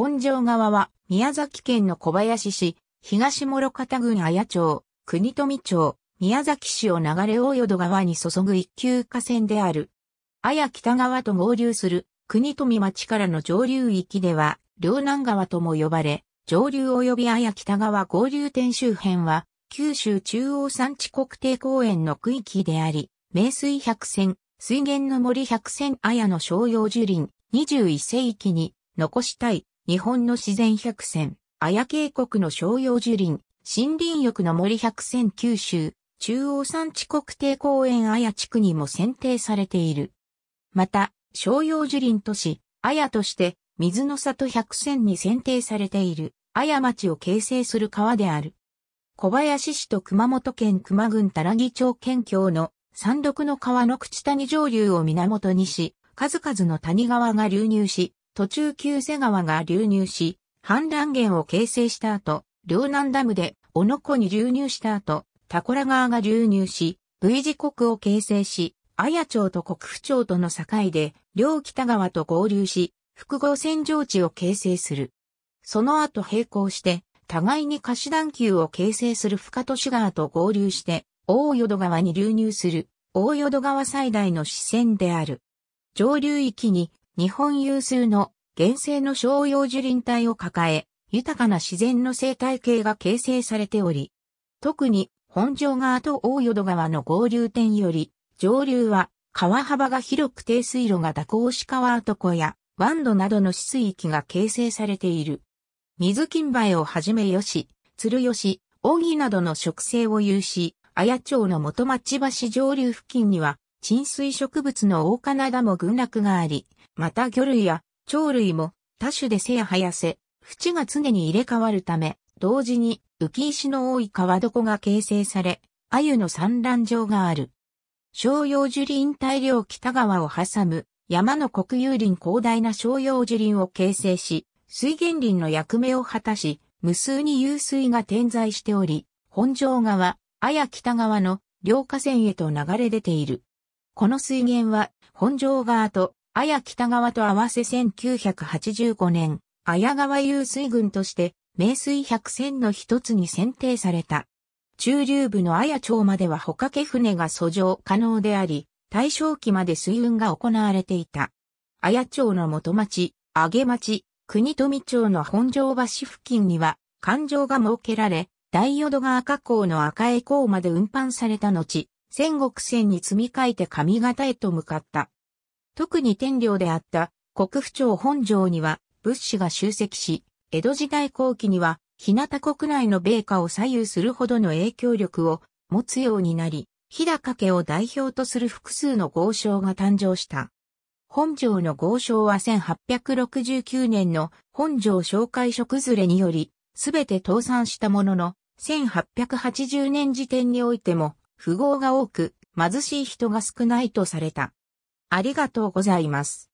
本庄川は宮崎県の小林市、東諸方郡綾町、国富町、宮崎市を流れ大淀川に注ぐ一級河川である。綾北川と合流する国富町からの上流域では、両南川とも呼ばれ、上流及び綾北川合流点周辺は、九州中央山地国定公園の区域であり、名水百選、水源の森百選綾の商用樹林、21世紀に残したい日本の自然百選、綾渓谷の商用樹林、森林浴の森百選九州、中央山地国定公園綾地区にも選定されている。また、商用樹林都市、綾として、水の里百選に選定されている、綾町を形成する川である。小林市と熊本県熊郡多良木町県境の山麓の川の口谷上流を源にし、数々の谷川が流入し、途中旧瀬川が流入し、氾濫源を形成した後、両南ダムで小野湖に流入した後、タコラ川が流入し、V 字国を形成し、綾町と国府町との境で、両北川と合流し、複合線上地を形成する。その後並行して、互いに貸し段球を形成する深都市川と合流して、大淀川に流入する、大淀川最大の支線である。上流域に日本有数の原生の商用樹林帯を抱え、豊かな自然の生態系が形成されており、特に本庄川と大淀川の合流点より、上流は川幅が広く低水路が蛇行し川跡湖や湾戸などの市水域が形成されている。水金梅をはじめよし、鶴吉、扇などの植生を有し、綾町の元町橋上流付近には沈水植物の大ナダも群落があり、また魚類や鳥類も多種で背や早せ、縁が常に入れ替わるため、同時に浮石の多い川床が形成され、鮎の産卵場がある。商用樹林大量北側を挟む山の国有林広大な商用樹林を形成し、水源林の役目を果たし、無数に湧水が点在しており、本庄川、綾北川の両河川へと流れ出ている。この水源は、本庄川と、綾北川と合わせ1985年、綾川遊水群として、名水百選の一つに選定された。中流部の綾町まではほかけ船が遡上可能であり、大正期まで水運が行われていた。綾町の元町、揚げ町、国富町の本庄橋付近には、環状が設けられ、大淀川河口の赤江港まで運搬された後、戦国戦に積み替えて上方へと向かった。特に天領であった国府町本城には物資が集積し、江戸時代後期には日向国内の米価を左右するほどの影響力を持つようになり、日高家を代表とする複数の豪商が誕生した。本城の豪商は1869年の本城紹介所崩れにより、すべて倒産したものの、1880年時点においても、富豪が多く、貧しい人が少ないとされた。ありがとうございます。